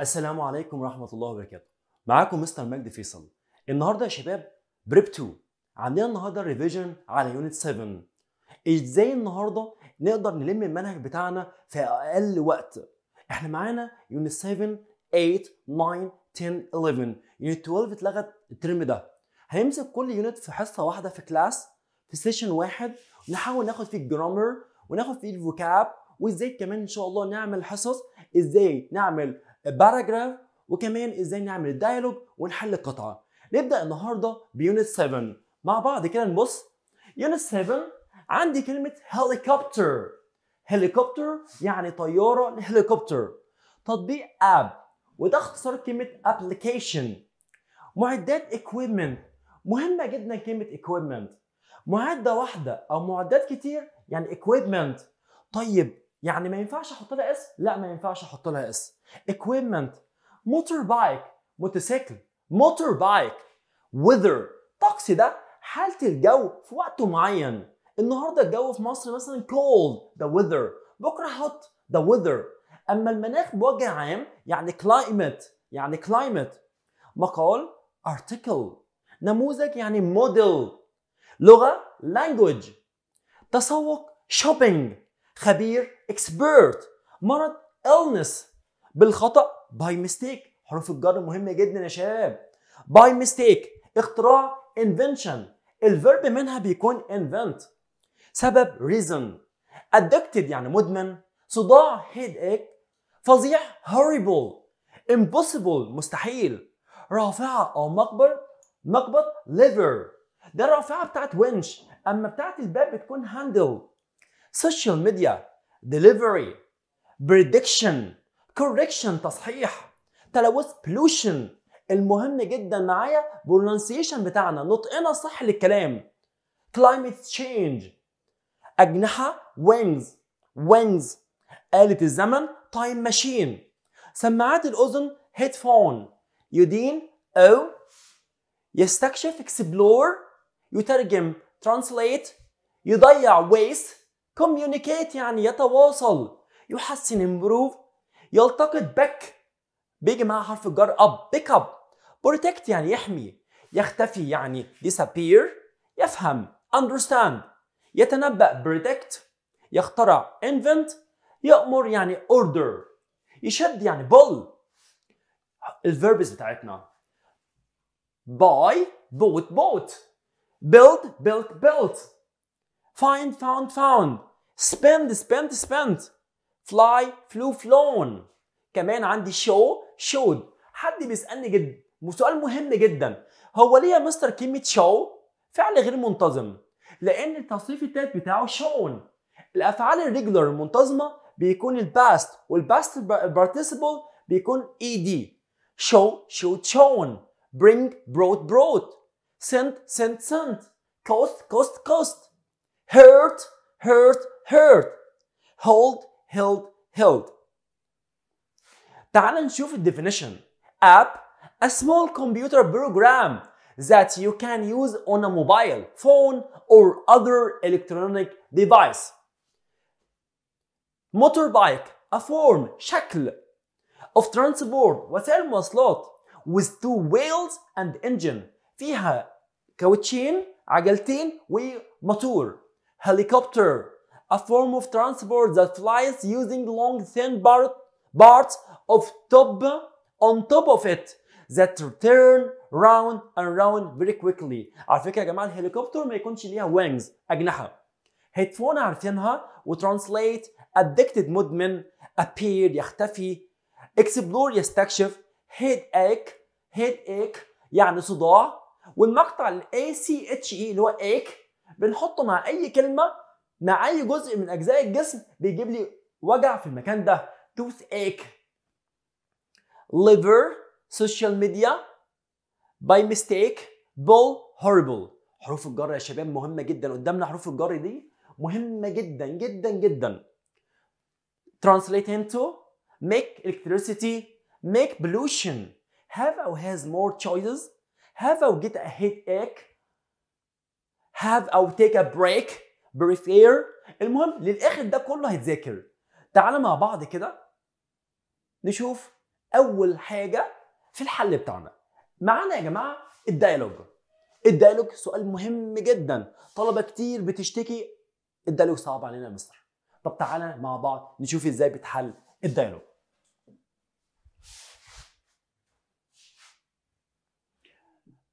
السلام عليكم ورحمة الله وبركاته معاكم مستر مجدي فيصل النهاردة يا شباب بريب 2 عندنا النهاردة ريفيجن على يونت 7 ازاي النهاردة نقدر نلم المنهج بتاعنا في أقل وقت احنا معانا يونت 7 8 9 10 11 يونت 12 اتلغت الترم ده هنمسك كل يونت في حصة واحدة في كلاس في سيشن واحد نحاول ناخد فيه الجرامر وناخد فيه الفوكاب وازاي كمان ان شاء الله نعمل حصص ازاي نعمل باراجراف وكمان ازاي نعمل دايلوج ونحل قطعه نبدا النهارده بيونت 7 مع بعض كده نبص يونت 7 عندي كلمه هليكوبتر هليكوبتر يعني طياره هليكوبتر يعني تطبيق اب وده اختصار كلمه ابلكيشن معدات equipment مهمه جدا كلمه equipment معده واحده او معدات كتير يعني equipment طيب يعني ما ينفعش احط لها اسم لا ما ينفعش احط لها اسم equipment موتور بايك موتوسيكل موتور بايك وذر تاكسي ده حالة الجو في وقت معين النهاردة الجو في مصر مثلا cold ده weather بكرة hot ده weather أما المناخ بوجه عام يعني climate يعني climate مقال article نموذج يعني model لغة language تسوق shopping خبير expert مرض illness بالخطأ by mistake حروف الجر مهمة جدا يا شباب by mistake اختراع invention الفيرب منها بيكون invent سبب reason addicted يعني مدمن صداع headache فظيع horrible impossible مستحيل رافعة أو مقبر مقبض liver ده الرافعة بتاعت winch اما بتاعه الباب بتكون هاندل سوشيال ميديا ديليفري بريدكشن كوركشن تصحيح تلوث بلوشن المهم جدا معايا برونسيشن بتاعنا نطقنا صح للكلام climate change أجنحة وينز وينز آلة الزمن تايم ماشين سماعات الأذن هيدفون يدين أو يستكشف اكسبلور يترجم translate يضيع waste communicate يعني يتواصل يحسن improve يلتقط back بيجي مع حرف الجر up pick up protect يعني يحمي يختفي يعني disappear يفهم understand يتنبأ predict يخترع invent يأمر يعني order يشد يعني pull الفيربز بتاعتنا buy boat boat build built built find found found spend spent spent fly flew flown كمان عندي show showed حد بيسألني جدا سؤال مهم جدا هو ليه يا مستر كلمة show فعل غير منتظم لأن التصريف التالت بتاعه shown الأفعال الريجولر المنتظمة بيكون الباست والباست participle بيكون ed show showed shown bring brought brought sent, sent, sent, cost, cost, cost, hurt, hurt, hurt, hold, held, held. تعال نشوف definition. App, a small computer program that you can use on a mobile phone or other electronic device. Motorbike, a form, شكل, of transport, وسائل مواصلات, with two wheels and engine فيها كاوتشين عجلتين وموتور helicopter a form of transport that flies using long thin parts of top on top of it that turn round and round very quickly على فكره يا جماعه الهليكوبتر ما يكونش ليها wings اجنحه هيدفون عارفينها وترانسليت addicted مدمن appear يختفي explore يستكشف headache headache يعني صداع والمقطع الاي سي اتش اي اللي هو ايك بنحطه مع اي كلمه مع اي جزء من اجزاء الجسم بيجيب لي وجع في المكان ده توث ايك liver social media by mistake bull horrible حروف الجر يا شباب مهمه جدا قدامنا حروف الجر دي مهمه جدا جدا جدا translate into make electricity make pollution have or has more choices have or get a headache have or take a break prepare المهم للاخر ده كله هيتذاكر تعال مع بعض كده نشوف اول حاجه في الحل بتاعنا معانا يا جماعه الديالوج الديالوج سؤال مهم جدا طلبه كتير بتشتكي الديالوج صعب علينا يا مستر طب تعالى مع بعض نشوف ازاي بتحل الديالوج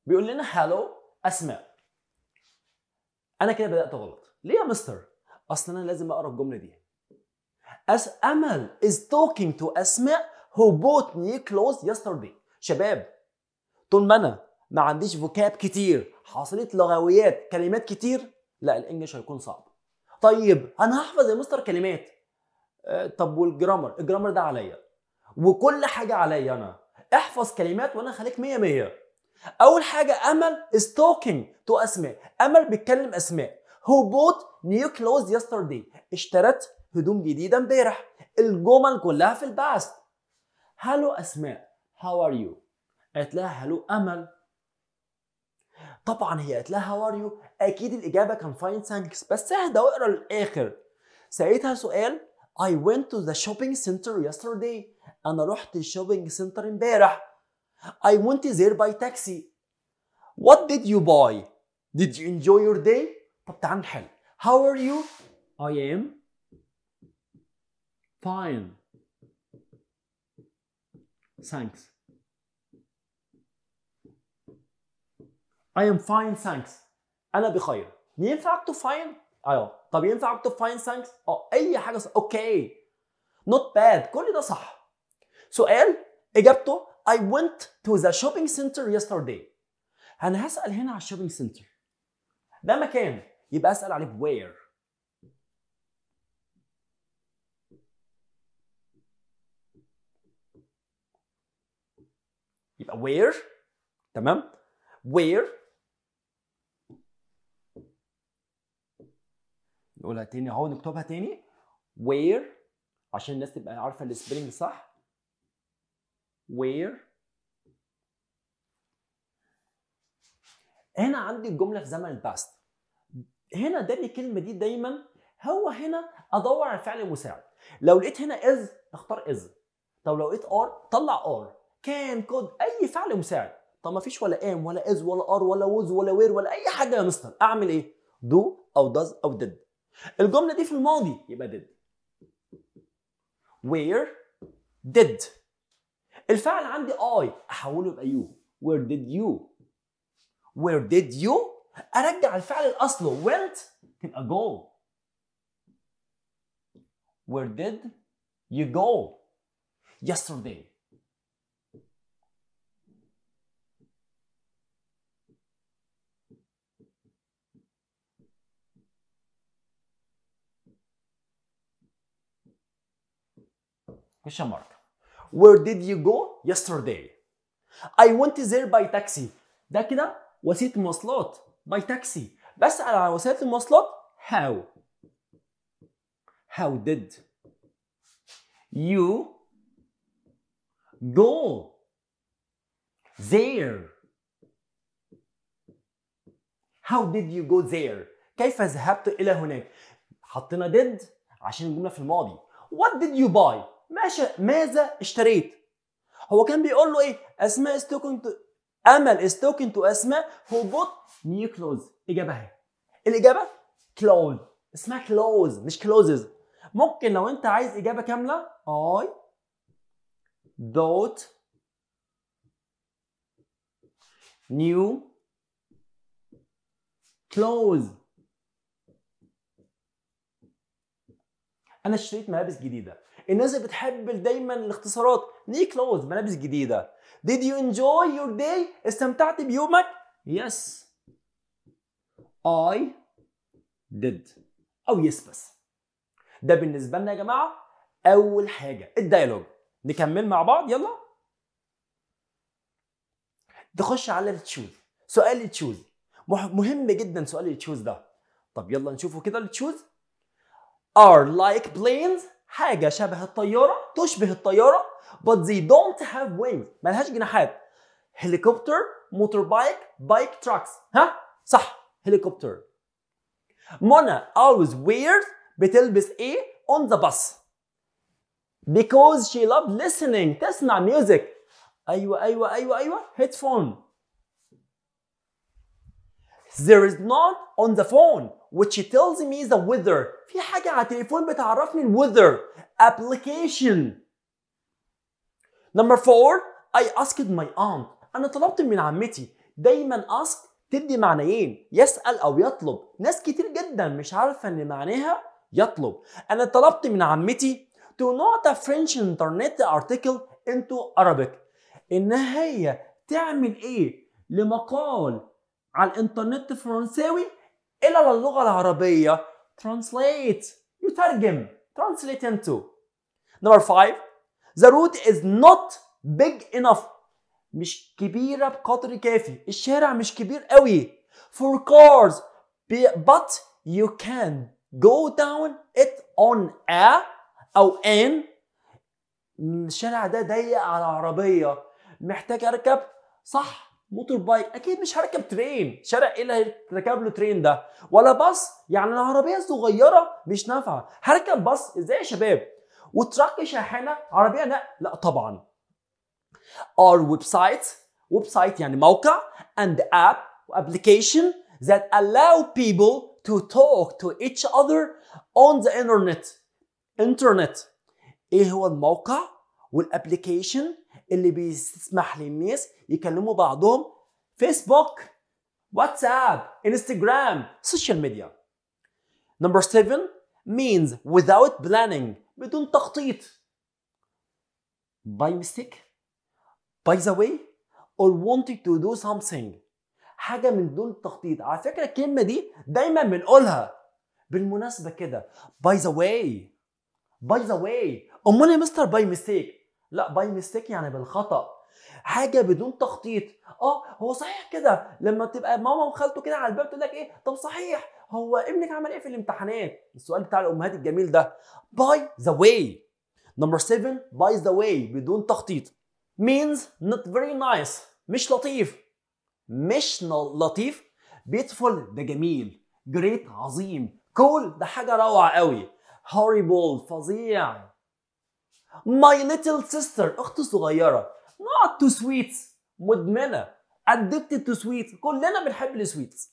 بيقول لنا هالو اسماء انا كده بدات غلط ليه يا مستر اصل انا لازم اقرا الجمله دي as امل is talking to اسماء who bought me clothes yesterday شباب طول ما انا ما عنديش فوكاب كتير حصلت لغويات كلمات كتير لا الانجليش هيكون صعب طيب انا هحفظ يا مستر كلمات أه طب والجرامر الجرامر ده عليا وكل حاجه عليا انا احفظ كلمات وانا خليك 100 100 اول حاجه امل is talking to اسماء امل بيتكلم اسماء who bought new clothes yesterday اشترت هدوم جديده امبارح الجمل كلها في الباست هالو اسماء how are you قالت لها هالو امل طبعا هي قالت لها هاو ار يو اكيد الاجابه كان فاين ثانكس بس اهدى واقرا للاخر سالتها سؤال I went to the shopping center yesterday انا رحت الشوبينج سنتر امبارح I went there by taxi. What did you buy? Did you enjoy your day? طب تعال How are you? I am fine. Thanks. I am fine thanks. أنا بخير. ينفع أكتب fine؟ أيوه. طب ينفع أكتب fine thanks؟ أو أي حاجة صح. أوكي. Not bad. كل ده صح. سؤال إجابته I went to the shopping center yesterday أنا هسأل هنا على الشوبينج سنتر ده مكان يبقى أسأل عليه where يبقى where تمام where نقولها تاني اهو نكتبها تاني where عشان الناس تبقى عارفه السبيلنج صح where هنا عندي الجمله في زمن الباست هنا داري الكلمه دي دايما هو هنا ادور على فعل مساعد لو لقيت هنا از اختار از طب لو لقيت ار طلع ار كان كود اي فعل مساعد طب ما فيش ولا ام ولا از ولا ار ولا وز ولا وير ولا اي حاجه يا مستر اعمل ايه دو او داز او ديد الجمله دي في الماضي يبقى ديد وير ديد الفعل عندي اي احوله يبقى يو where did you where did you ارجع الفعل لاصله went تبقى go where did you go yesterday question mark Where did you go yesterday? I went there by taxi. ده كده وسيلة مواصلات by taxi. بسأل على وسيلة المواصلات how. How did you go there? How did you go there? كيف ذهبت إلى هناك؟ حطينا did عشان الجملة في الماضي. What did you buy? ماشي ماذا اشتريت هو كان بيقول له ايه اسماء استوكن تو امل استوكن تو اسماء هو بوت نيو كلوز اجابه اهي الاجابه كلوز اسمها كلوز مش كلوزز ممكن لو انت عايز اجابه كامله اي bought نيو كلوز انا اشتريت ملابس جديده الناس اللي بتحب دايما الاختصارات ني كلوز ملابس جديده did you enjoy your day استمتعت بيومك yes I did او يس بس ده بالنسبه لنا يا جماعه اول حاجه الديالوج نكمل مع بعض يلا تخش على التشوز سؤال التشوز مهم جدا سؤال التشوز ده طب يلا نشوفه كده التشوز are like planes حاجة شبه الطيارة تشبه الطيارة but they don't have wings ملهاش جناحات هليكوبتر موتور بايك بايك تراكس ها صح هليكوبتر منى always wears بتلبس ايه on the bus because she loved listening تسمع music ايوه ايوه ايوه ايوه هيدفون there is not on the phone which tells me the weather في حاجة على التليفون بتعرفني ال weather application number four I asked my aunt أنا طلبت من عمتي دايما ask تدي معنيين يسأل أو يطلب ناس كتير جدا مش عارفة إن معناها يطلب أنا طلبت من عمتي to not a French internet article into Arabic إن هي تعمل إيه لمقال على الإنترنت فرنساوي الى اللغه العربيه translate يترجم translate into number five the road is not big enough مش كبيرة بقدر كافي الشارع مش كبير قوي for cars but you can go down it on a أو an الشارع ده ضيق على عربية محتاج أركب صح موتور بايك اكيد مش هركب ترين شارع ايه اللي هيركب له ترين ده ولا باص يعني العربيه صغيره مش نافعه هركب باص ازاي يا شباب وتراك شاحنه عربيه لا لا طبعا our website website يعني موقع and app application that allow people to talk to each other on the internet internet ايه هو الموقع والابلكيشن اللي بيسمح للناس يكلموا بعضهم فيسبوك واتساب انستغرام سوشيال ميديا نمبر 7 means without planning بدون تخطيط by mistake by the way or wanting to do something حاجة من دون تخطيط على فكرة الكلمة دي دايما بنقولها بالمناسبة كده by the way by the way امال يا مستر by mistake لا باي ميستيك يعني بالخطا حاجه بدون تخطيط اه هو صحيح كده لما تبقى ماما وخالته كده على الباب تقول لك ايه طب صحيح هو ابنك عمل ايه في الامتحانات السؤال بتاع الامهات الجميل ده باي ذا واي نمبر 7 باي ذا واي بدون تخطيط means not very nice مش لطيف مش لطيف beautiful ده جميل great عظيم cool ده حاجه روعه قوي horrible فظيع My little sister أخت صغيرة not too sweet مدمنة addicted to sweets كلنا بنحب السويتس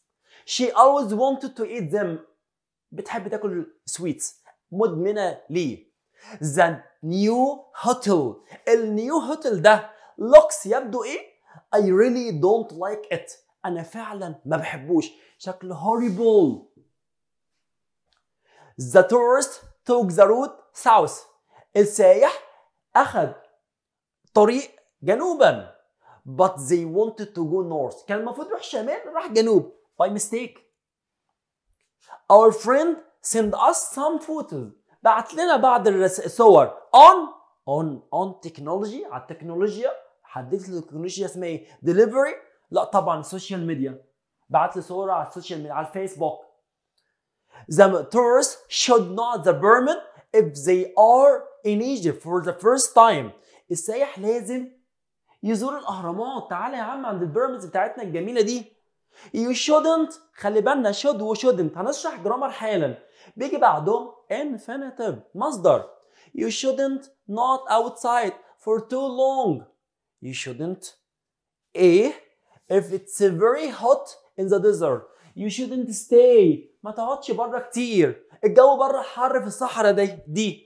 she always wanted to eat them بتحب تاكل سويتس مدمنة ليه the new hotel النيو hotel ده looks يبدو ايه I really don't like it انا فعلا ما بحبوش شكله horrible the tourists took the route south السائح أخذ طريق جنوبا but they wanted to go north كان المفروض يروح شمال راح جنوب by mistake our friend send us some photos بعت لنا بعض الصور on on on technology على التكنولوجيا حددت التكنولوجيا اسمها ايه delivery لا طبعا السوشيال ميديا بعت لي صورة على السوشيال ميديا على الفيسبوك the tourists should not the Burman if they are in Egypt for the first time السايح لازم يزور الاهرامات تعالى يا عم عند البيراميدز بتاعتنا الجميله دي you shouldn't خلي بالنا should و shouldn't هنشرح جرامر حالا بيجي بعده infinitive مصدر you shouldn't not outside for too long you shouldn't A if it's very hot in the desert you shouldn't stay ما تقعدش بره كتير الجو بره حر في الصحراء دي دي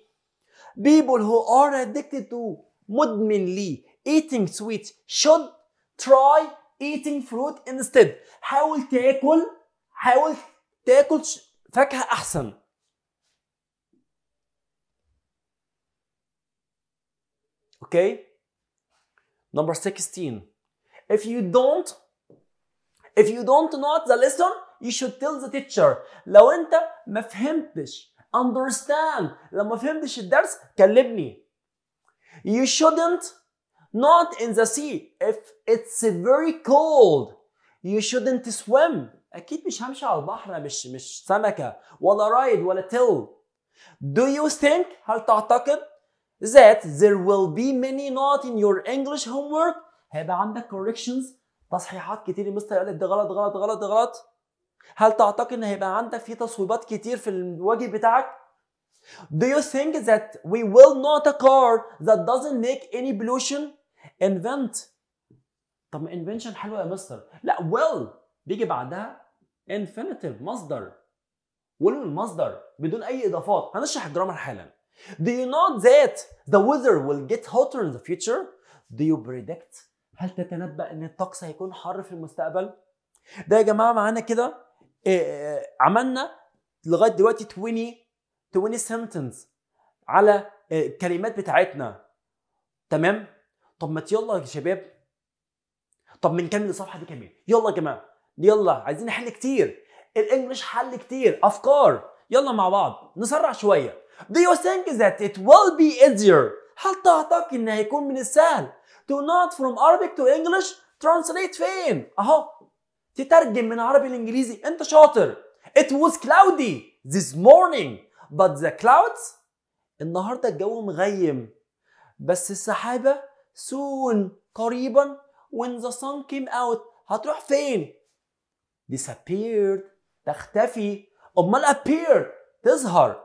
people who are addicted to مدمنly eating sweets should try eating fruit instead حاول تاكل حاول تاكل فاكهة أحسن okay number 16 if you don't if you don't know the lesson you should tell the teacher لو انت ما فهمتش understand لو ما فهمتش الدرس كلمني you shouldn't not in the sea if it's very cold you shouldn't swim اكيد مش همشي على البحر مش مش سمكه ولا رايد ولا تل do you think هل تعتقد that there will be many not in your English homework هيبقى عندك corrections تصحيحات كتير مستر يقول لك ده غلط غلط غلط غلط هل تعتقد ان هيبقى عندك في تصويبات كتير في الواجب بتاعك؟ Do you think that we will not a car that doesn't make any pollution? Invent. طب invention حلوة يا مستر. لا will بيجي بعدها infinitive مصدر. will المصدر بدون أي إضافات. هنشرح الجرامر حالا. Do you know that the weather will get hotter in the future? Do you predict? هل تتنبأ إن الطقس هيكون حر في المستقبل؟ ده يا جماعة معانا كده إيه، إيه، عملنا لغايه دلوقتي 20 20 سنتنس على إيه، الكلمات بتاعتنا تمام طب ما يلا يا شباب طب ما نكمل الصفحه دي كمان يلا يا جماعه يلا عايزين نحل كتير الانجليش حل كتير افكار يلا مع بعض نسرع شويه Do you think that it will be easier هل تعتقد ان هيكون من السهل to not from Arabic to English translate فين اهو تترجم من عربي لانجليزي انت شاطر It was cloudy this morning but the clouds النهارده الجو مغيم بس السحابه soon قريبا when the sun came out هتروح فين؟ disappeared تختفي امال appeared تظهر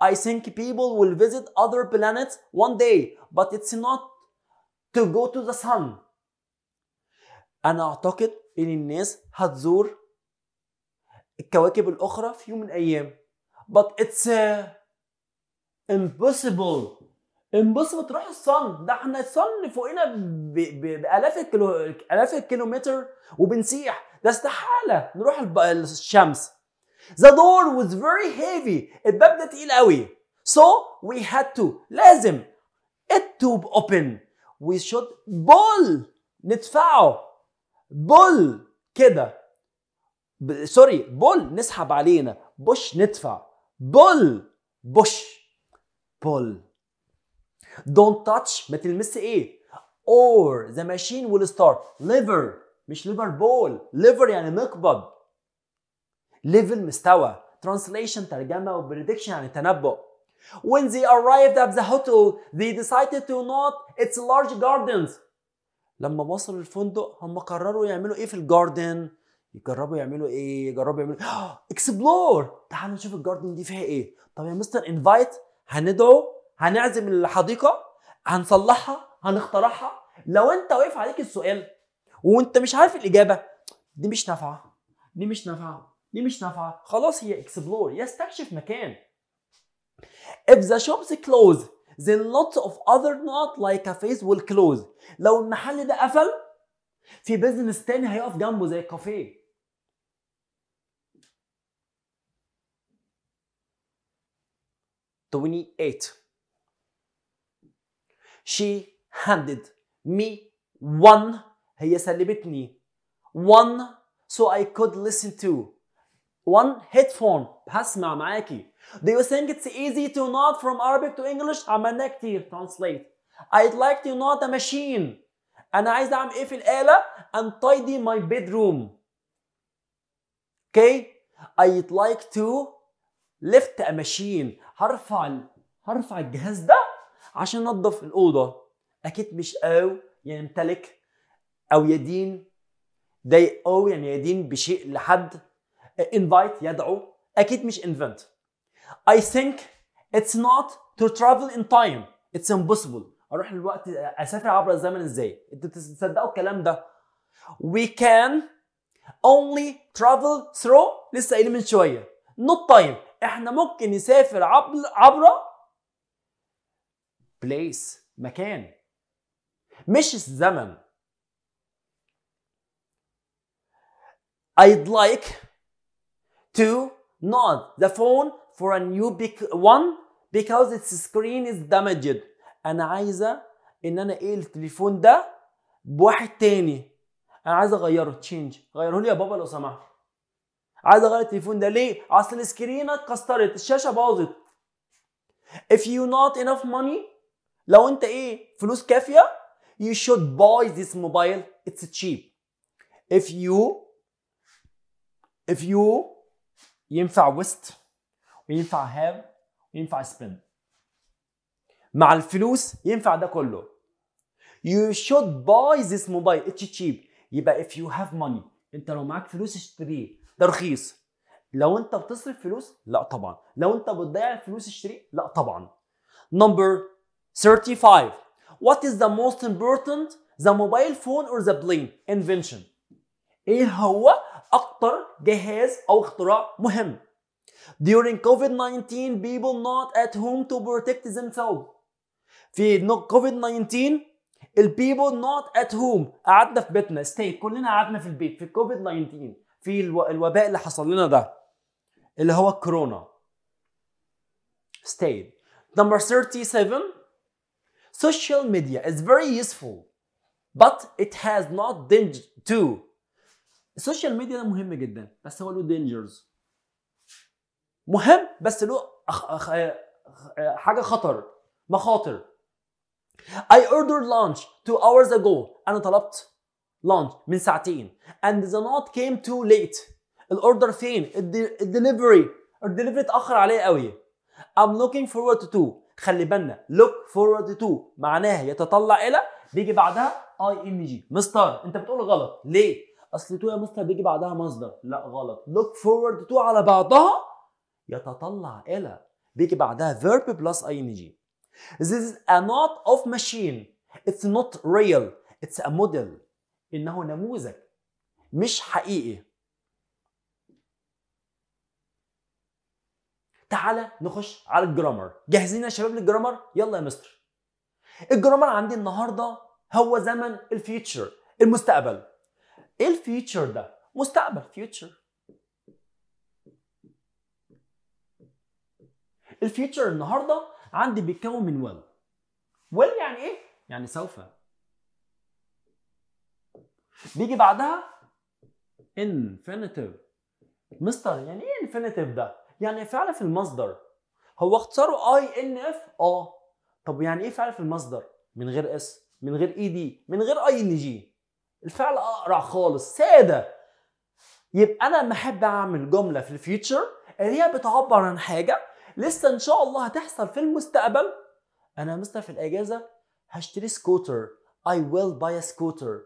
I think people will visit other planets one day but it's not to go to the sun أنا أعتقد ان الناس هتزور الكواكب الاخرى في يوم من الايام but it's uh, impossible impossible تروح الصن ده احنا الصن فوقنا بالاف الكيلو الاف الكيلومتر وبنسيح ده استحاله نروح الشمس The door was very heavy الباب ده تقيل قوي So we had to لازم it to open we should pull ندفعه بول كده سوري بول نسحب علينا بوش ندفع بول بوش بول دونت تاتش ما تلمس ايه اور ذا ماشين ويل ستارت ليفر مش ليفر بول ليفر يعني مقبض ليفل مستوى ترانسليشن ترجمه وبريدكشن يعني تنبؤ When they arrived at the hotel, they decided to not its large gardens لما وصلوا الفندق هم قرروا يعملوا ايه في الجاردن يجربوا يعملوا ايه يجربوا يعملوا اكسبلور تعالوا نشوف الجاردن دي فيها ايه طب يا مستر انفايت هندعو هنعزم الحديقه هنصلحها هنخترعها لو انت واقف عليك السؤال وانت مش عارف الاجابه دي مش نافعه دي مش نافعه دي مش نافعه خلاص هي اكسبلور يستكشف مكان if the shops close then lots of other not like cafes will close لو المحل ده قفل في بزنس تاني هيقف جنبه زي كافيه Twenty-eight. She handed me one هي سلبتني one so I could listen to one headphone بسمع معاكي Do you think it's easy to not from Arabic to English؟ عملنا كتير translate I'd like to not a machine أنا عايز أعمل إيه في الآلة؟ and tidy my bedroom okay I'd like to lift a machine هرفع هرفع الجهاز ده عشان انظف الاوضه اكيد مش او يمتلك او يدين they او يعني يدين بشيء لحد invite يدعو اكيد مش invent I think it's not to travel in time it's impossible اروح الوقت اسافر عبر الزمن ازاي انتوا بتصدقوا الكلام ده we can only travel through لسه قايلين من شويه not time احنا ممكن نسافر عبر عبر place مكان مش الزمن I'd like to not the phone for a new big one because its screen is damaged انا عايزه ان انا ايه التليفون ده بواحد تاني انا عايز اغيره تشينج غيره لي يا بابا لو سمحت عايز اغير التليفون ده ليه اصل السكرين اتكسرت الشاشه باظت if you not enough money لو انت ايه فلوس كافيه you should buy this mobile it's cheap if you if you ينفع ويست وينفع هاف وينفع سبند مع الفلوس ينفع ده كله you should buy this mobile it's cheap يبقى if you have money انت لو معاك فلوس اشتريه ده رخيص لو انت بتصرف فلوس لا طبعا لو انت بتضيع الفلوس اشتريه لا طبعا number 35 what is the most important the mobile phone or the plane invention ايه هو اكتر جهاز أو اختراع مهم. During COVID-19 people not at home to protect themselves. في COVID-19 ال people not at home قعدنا في بيتنا stay كلنا قعدنا في البيت في covid 19 في الوباء اللي حصل لنا ده اللي هو كورونا stay number 37 social media is very useful but it has not danger too السوشيال ميديا ده مهم جدا بس هو له دينجرز مهم بس له أخ... أخ... حاجه خطر مخاطر I ordered lunch two hours ago انا طلبت لانش من ساعتين and the not came too late الاوردر فين الدليفري الدليفري اتاخر عليا قوي I'm looking forward to خلي بالنا look forward to معناها يتطلع الى بيجي بعدها اي ان جي مستر انت بتقول غلط ليه اصل تو يا مستر بيجي بعدها مصدر لا غلط لوك فورورد تو على بعضها يتطلع الى بيجي بعدها verb ان ing this is a not of machine it's not real it's a model انه نموذج مش حقيقي تعالى نخش على الجرامر جاهزين يا شباب للجرامر يلا يا مستر الجرامر عندي النهارده هو زمن الفيوتشر المستقبل ايه الفيوتشر ده مستقبل فيوتشر الفيوتشر النهارده عندي بيتكون من ويل ويل يعني ايه يعني سوف بيجي بعدها infinitive مستر يعني ايه infinitive ده يعني فعل في المصدر هو اختصاره اي ان اف اه طب يعني ايه فعل في المصدر من غير اس من غير اي e دي من غير اي ان جي الفعل اقرع خالص ساده يبقى انا لما احب اعمل جمله في الفيوتشر اللي هي بتعبر عن حاجه لسه ان شاء الله هتحصل في المستقبل انا مستر في الاجازه هشتري سكوتر I will buy a scooter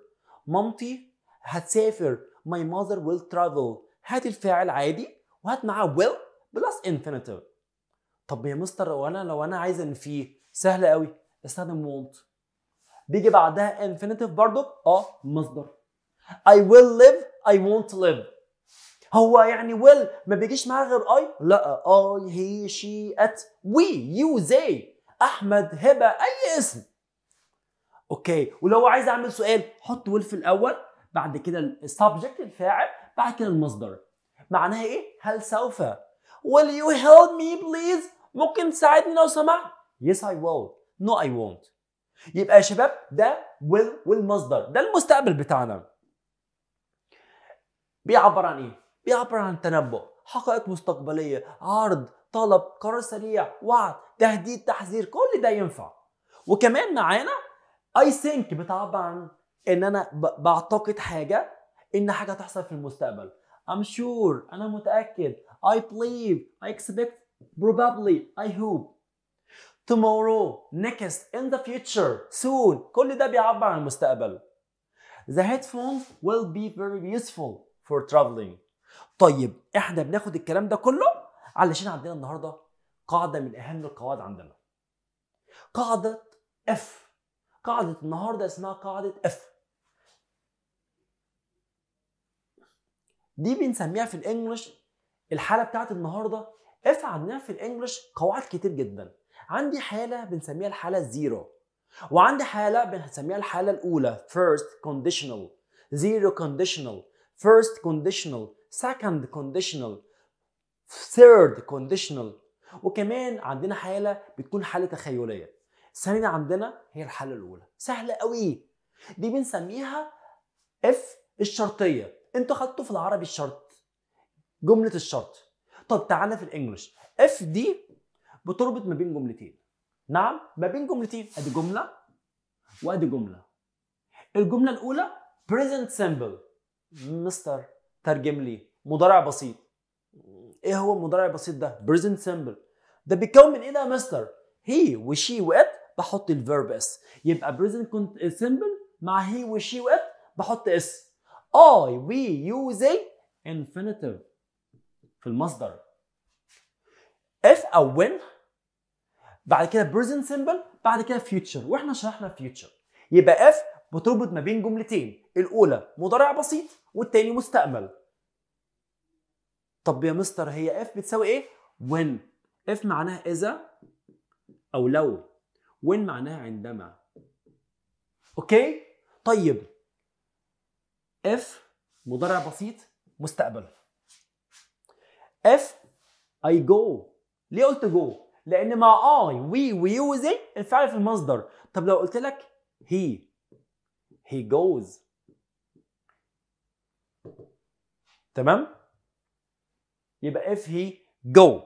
مامتي هتسافر my mother will travel هات الفاعل عادي وهات معاه will بلس infinitive طب يا مستر وانا لو انا عايز ان فيه سهله قوي استخدم won't بيجي بعدها انفينيتيف برضو اه مصدر I will live I won't live هو يعني will ما بيجيش معاه غير I لا I he she at we you they احمد هبه اي اسم اوكي ولو عايز اعمل سؤال حط will في الاول بعد كده السبجكت الفاعل بعد كده المصدر معناها ايه هل سوف will you help me please ممكن تساعدني لو سمحت yes I will no I won't يبقى يا شباب ده ويل والمصدر ده المستقبل بتاعنا بيعبر عن ايه؟ بيعبر عن تنبؤ حقائق مستقبليه عرض طلب قرار سريع وعد تهديد تحذير كل ده ينفع وكمان معانا اي ثينك بتعبر عن ان انا بعتقد حاجه ان حاجه تحصل في المستقبل I'm sure انا متاكد I believe I expect probably I hope tomorrow next in the future soon كل ده بيعبر عن المستقبل the headphones will be very useful for traveling طيب احنا بناخد الكلام ده كله علشان عندنا النهارده قاعده من اهم القواعد عندنا قاعده اف. قاعده النهارده اسمها قاعده اف. دي بنسميها في الانجلش الحاله بتاعت النهارده اف عندنا في الانجلش قواعد كتير جدا عندي حاله بنسميها الحاله الزيرو وعندي حاله بنسميها الحاله الاولى first conditional zero conditional first conditional second conditional third conditional وكمان عندنا حاله بتكون حاله تخيليه الثانيه عندنا هي الحاله الاولى سهله قوي دي بنسميها اف الشرطيه انتوا خدتوا في العربي الشرط جمله الشرط طب تعالى في الانجليش اف دي بتربط ما بين جملتين نعم ما بين جملتين ادي جمله وادي جمله الجمله الاولى present simple مستر ترجم لي مضارع بسيط ايه هو المضارع البسيط ده present simple ده بيتكون من ايه ده مستر هي وشي وات بحط الفيرب اس يبقى present simple مع هي وشي وات بحط اس I we يو زي infinitive في المصدر if او when بعد كده present simple بعد كده future واحنا شرحنا future يبقى if بتربط ما بين جملتين الاولى مضارع بسيط والتاني مستقبل طب يا مستر هي if بتساوي ايه when if معناها اذا او لو when معناها عندما اوكي طيب if مضارع بسيط مستقبل if I go ليه قلت جو؟ لان مع اي وي ويو زي الفعل في المصدر طب لو قلت لك هي هي جوز تمام يبقى if he go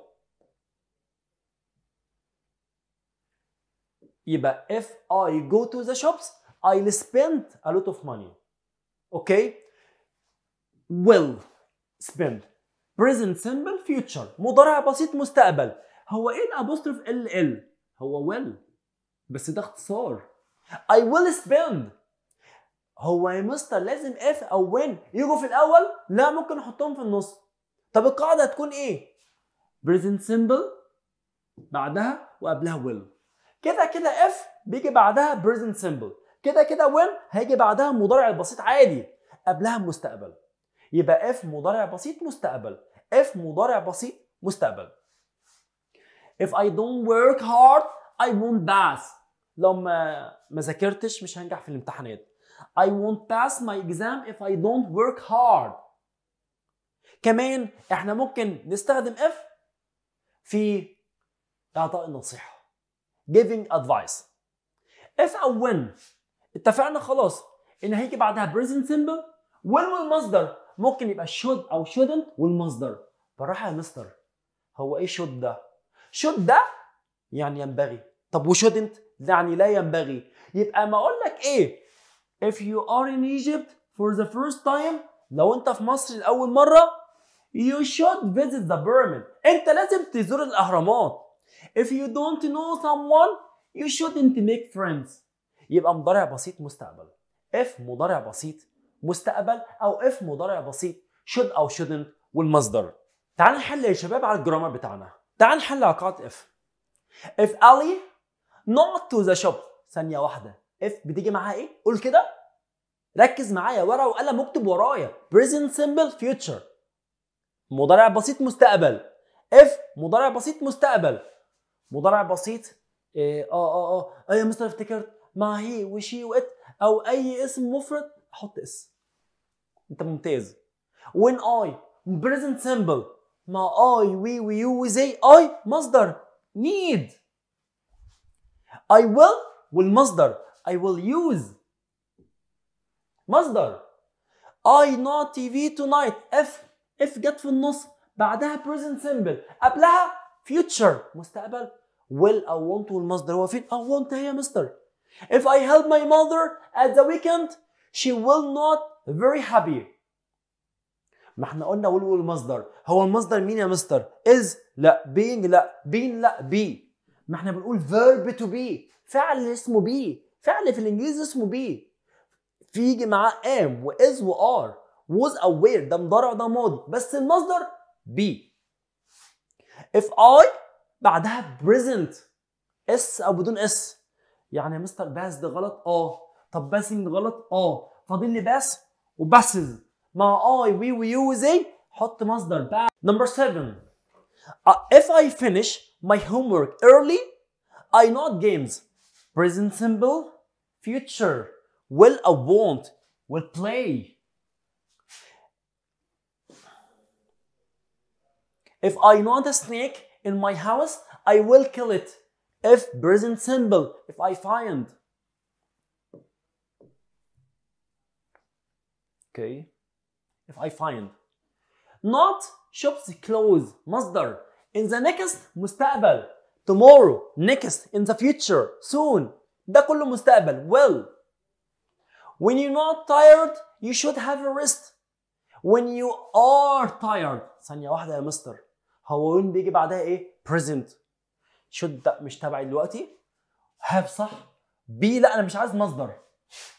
يبقى if I go to the shops I'll spend a lot of money okay will spend present simple future مضارع بسيط مستقبل هو ايه الابوستروف ال ال هو will بس ده اختصار I will spend هو يا مستر لازم if او when يجوا في الاول لا ممكن نحطهم في النص طب القاعده هتكون ايه present simple بعدها وقبلها will كده كده if بيجي بعدها present simple كده كده وين هيجي بعدها المضارع البسيط عادي قبلها المستقبل يبقى اف مضارع بسيط مستقبل اف مضارع بسيط مستقبل if I don't work hard I won't pass لو ما ما ذاكرتش مش هنجح في الامتحانات I won't pass my exam if I don't work hard كمان احنا ممكن نستخدم اف في اعطاء النصيحه giving advice if او when اتفقنا خلاص ان هيجي بعدها present simple when والمصدر ممكن يبقى شود او شودنت والمصدر براحة يا مستر هو ايه شود ده شود ده يعني ينبغي طب وشودنت يعني لا ينبغي يبقى ما اقول لك ايه if you are in Egypt for the first time لو انت في مصر لاول مره you should visit the pyramid انت لازم تزور الاهرامات if you don't know someone you shouldn't make friends يبقى مضارع بسيط مستقبل if مضارع بسيط مستقبل أو اف مضارع بسيط should أو shouldn't والمصدر تعال نحل يا شباب على الجرامر بتاعنا تعال نحل على قاعدة if اف Ali not to the shop ثانية واحدة if بتيجي معاها إيه؟ قول كده ركز معايا ورقة وقلم واكتب ورايا present simple future مضارع بسيط مستقبل if مضارع بسيط مستقبل مضارع بسيط إيه، اه اه اه اه يا مستر افتكرت مع هي وشي وات او اي اسم مفرد احط اسم التمطيز um when I present simple ما I we we you we they I مصدر need I will والمصدر I will use مصدر I not TV tonight if if جت في النص بعدها present simple قبلها future مستقبل will I want والمصدر هو فين I want هي مستر If I help my mother at the weekend she will not very happy ما احنا قلنا will المصدر هو المصدر مين يا مستر is لا being لا بين لا be ما احنا بنقول verb to be فعل اسمه be فعل في الانجليزي اسمه be فيجي معاه am و is و are was aware ده مضارع ده ماضي بس المصدر be if I بعدها present اس او بدون اس يعني يا مستر باس ده غلط اه طب باسنج غلط اه فاضل لي باس وباسز مع I we we you they حط مصدر بعد number 7 uh, if I finish my homework early I not games present simple future will I won't will play if I not a snake in my house I will kill it if present simple if I find okay if I find not shops close مصدر in the next مستقبل tomorrow next in the future soon ده كله مستقبل well when you're not tired you should have a rest when you are tired ثانية واحدة يا مستر هو وين بيجي بعدها ايه present should ده مش تبعي دلوقتي have صح بي لا انا مش عايز مصدر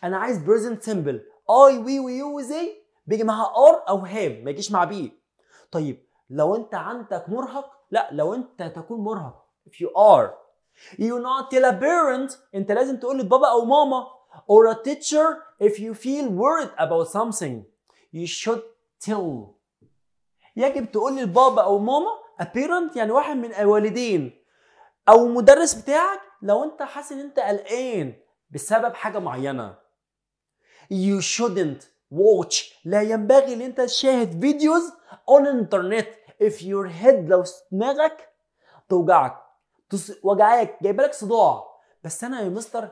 انا عايز present simple اي وي ويو وزي بيجي معاها ار او هام ما يجيش مع بي طيب لو انت عندك مرهق لا لو انت تكون مرهق if you are you not tell a parent انت لازم تقول لبابا او ماما or a teacher if you feel worried about something you should tell يجب تقول لبابا او ماما a parent يعني واحد من الوالدين او مدرس بتاعك لو انت حاسس ان انت قلقان بسبب حاجه معينه You shouldn't watch لا ينبغي ان انت تشاهد فيديوز اون انترنت if your head لو دماغك توجعك وجعاك جايبه لك صداع بس انا يا مستر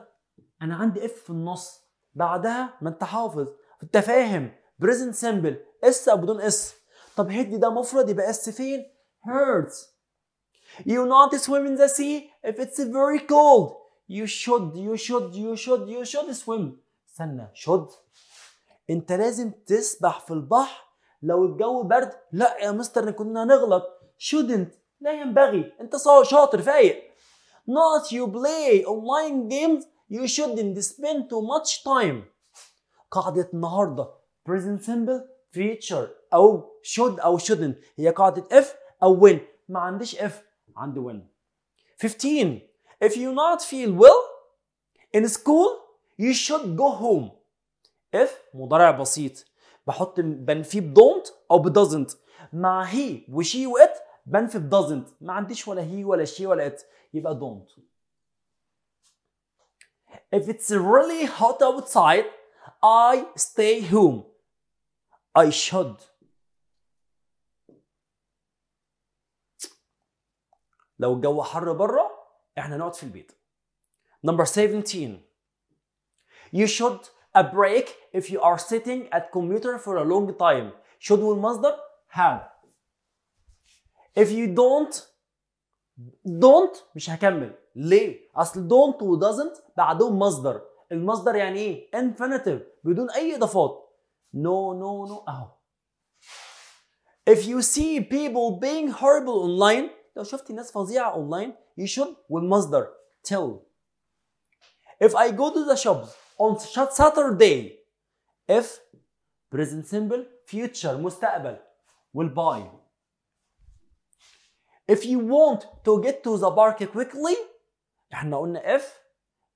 انا عندي اف في النص بعدها ما انت حافظ انت فاهم بريزنت simple اس او بدون اس طب هيد ده مفرد يبقى اس فين hurts You not swim in the sea if it's very cold. You should, you should, you should, you should swim. استنى شد انت لازم تسبح في البحر لو الجو برد لا يا مستر كنا نغلط shouldn't لا ينبغي انت شاطر فايق not you play online games you shouldn't spend too much time قاعدة النهاردة present simple future أو should أو shouldn't هي قاعدة if أو when ما عنديش if عندي when 15 if you not feel well in school You should go home. If مضارع بسيط بحط بنفي بدونت أو بدزنت مع هي وشي وإت بنفي بدزنت ما عنديش ولا هي ولا شي ولا إت يبقى دونت. If it's really hot outside I stay home. I should. لو الجو حر بره احنا نقعد في البيت. Number 17 You should a break if you are sitting at computer for a long time should والمصدر have if you don't don't مش هكمل ليه اصل don't و doesn't بعدهم مصدر المصدر يعني ايه infinitive بدون اي اضافات no no no اهو if you see people being horrible online لو شفت ناس فظيعه online. you should والمصدر tell if I go to the shops on Saturday if present simple future مستقبل will buy if you want to get to the park quickly احنا قلنا if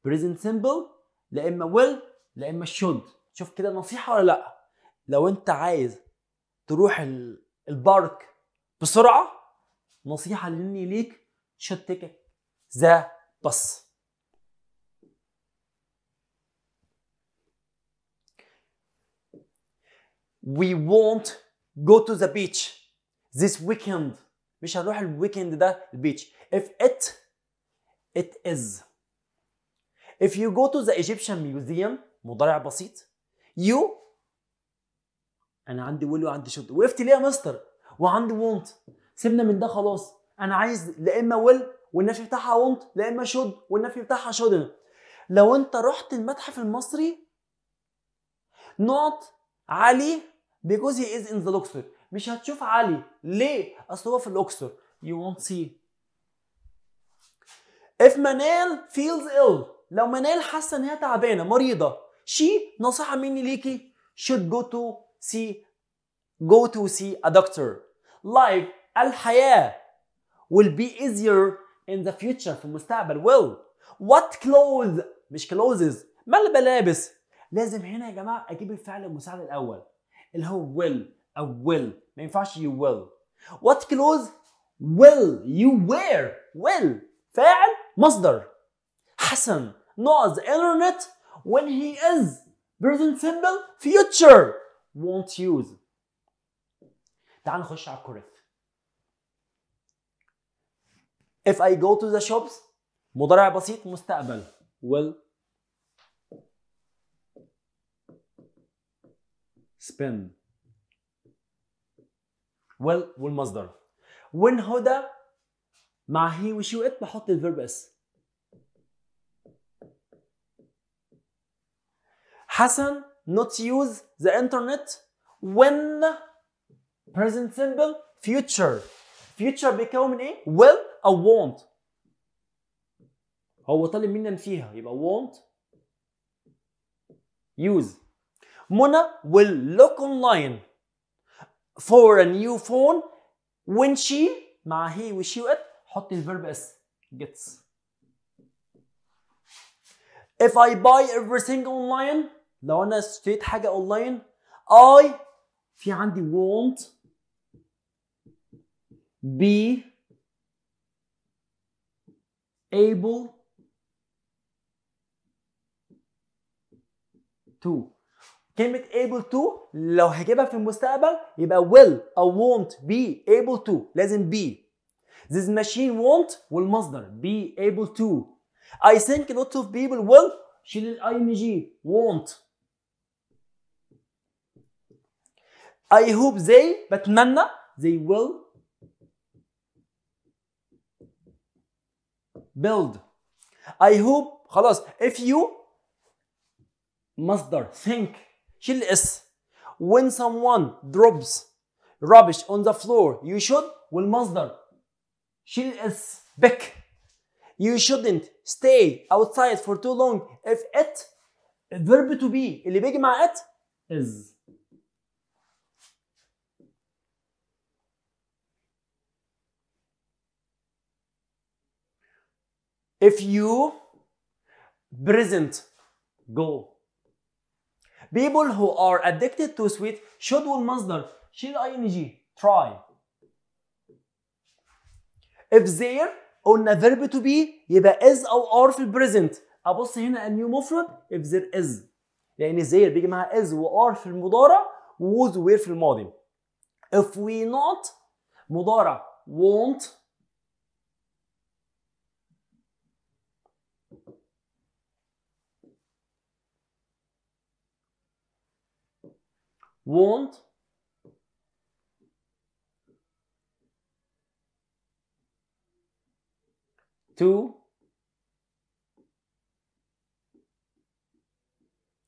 present simple لا اما will لا اما should شوف كده نصيحة ولا لا لو انت عايز تروح البارك بسرعة نصيحة لني ليك should take the bus we won't go to the beach this weekend مش هنروح الويكند ده البيتش if it it is if you go to the Egyptian museum مضارع بسيط you انا عندي will وعندي should وقفت ليه يا مستر وعندي won't سيبنا من ده خلاص انا عايز لا اما will والنفي بتاعها won't لا اما should والنفي بتاعها shouldn't لو انت رحت المتحف المصري نقط علي because he is in the لوكسور مش هتشوف علي ليه؟ اصل هو في الاقصر you won't see if منال feels ill لو منال حاسه ان هي تعبانه مريضه شي نصيحه مني ليكي should go to see go to see a doctor life الحياه will be easier in the future في المستقبل will what clothes مش clothes ما الملابس لازم هنا يا جماعه اجيب الفعل المساعد الاول اللي هو will a will ما ينفعش you will what clothes will you wear will فاعل مصدر حسن knows internet when he is present simple future won't use تعال نخش على الكوريكت if I go to the shops مضارع بسيط مستقبل will spin well والمصدر when هدى مع هي وشي وقت بحط الفيرب اس حسن not use the internet when present simple future future بيكون من ايه will او won't هو طالب مننا فيها يبقى won't use Mona will look online for a new phone when she مع هي وشي وقت حطي الفيرب اس gets If I buy everything online لو أنا اشتريت حاجة online I في عندي want be able to كلمة able to لو هجيبها في المستقبل يبقى will أو won't be able to لازم be This machine won't والمصدر be able to I think a lot of people will شيل ال ing won't I hope they بتمنى they will build I hope خلاص if you مصدر think Shil is when someone drops rubbish on the floor, you should والمصدر شيل is back. you shouldn't stay outside for too long if it verb to be اللي بيجي مع it is if you present go People who are addicted to sweet should والمصدر شيل ing try if there قلنا verb to be يبقى is او are في البريزنت ابص هنا a new مفرد if there is لان there بيجي معاها is و are في المضارع و was were في الماضي if we not مضارع won't want to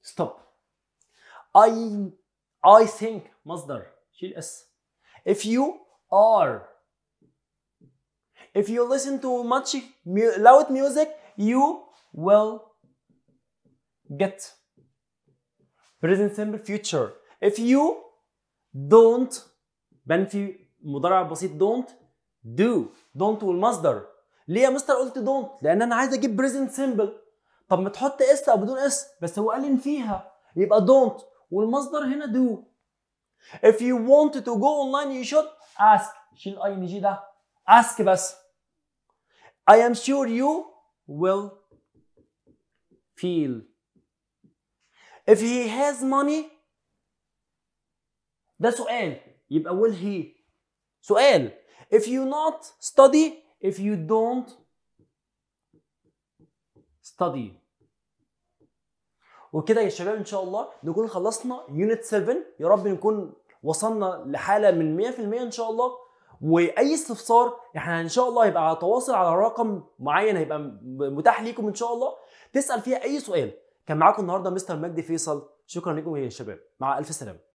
stop. I I think Mazdar. yes. If you are if you listen to much mu loud music you will get present simple future if you don't بنفي مضارع بسيط don't do don't والمصدر ليه يا مستر قلت don't لان انا عايز اجيب present simple طب ما تحط اس او بدون اس بس هو قال فيها يبقى don't والمصدر هنا do if you want to go online you should ask شيل اي ان جي ده ask بس I am sure you will feel if he has money ده سؤال يبقى will he سؤال if you not study if you don't study وكده يا شباب ان شاء الله نكون خلصنا يونت 7 يا رب نكون وصلنا لحاله من 100% ان شاء الله واي استفسار احنا ان شاء الله هيبقى على تواصل على رقم معين هيبقى متاح ليكم ان شاء الله تسال فيها اي سؤال كان معاكم النهارده مستر مجدي فيصل شكرا لكم يا شباب مع الف سلامه